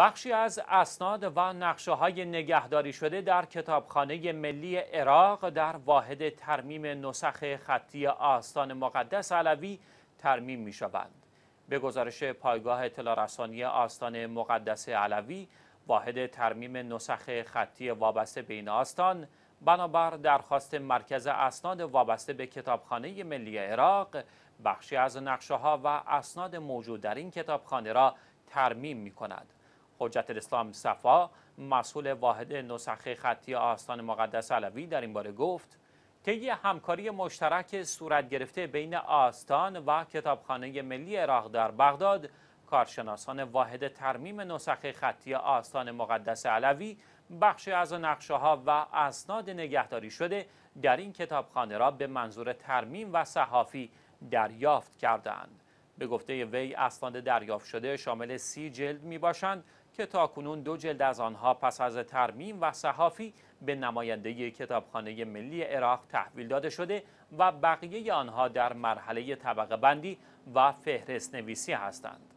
بخشی از اسناد و نقشه های نگهداری شده در کتابخانه ملی عراق در واحد ترمیم نسخ خطی آستان مقدس علوی ترمیم می شوند. به گزارش پایگاه اطلاع آستان مقدس علوی واحد ترمیم نسخ خطی وابسته به این آستان بنابر درخواست مرکز اسناد وابسته به کتابخانه ملی عراق بخشی از نقشه ها و اسناد موجود در این کتابخانه را ترمیم می کند. حجت الاسلام صفا مسئول واحد نسخه خطی آستان مقدس علوی در این باره گفت طی همکاری مشترک صورت گرفته بین آستان و کتابخانه ملی عراق در بغداد کارشناسان واحد ترمیم نسخه خطی آستان مقدس علوی بخشی از نقشه ها و اسناد نگهداری شده در این کتابخانه را به منظور ترمیم و صحافی دریافت کردند. به گفته وی اسناد دریافت شده شامل سی جلد می باشند که تا کنون دو جلد از آنها پس از ترمیم و صحافی به نماینده کتابخانه ملی عراق تحویل داده شده و بقیه آنها در مرحله طبقه بندی و فهرست نویسی هستند.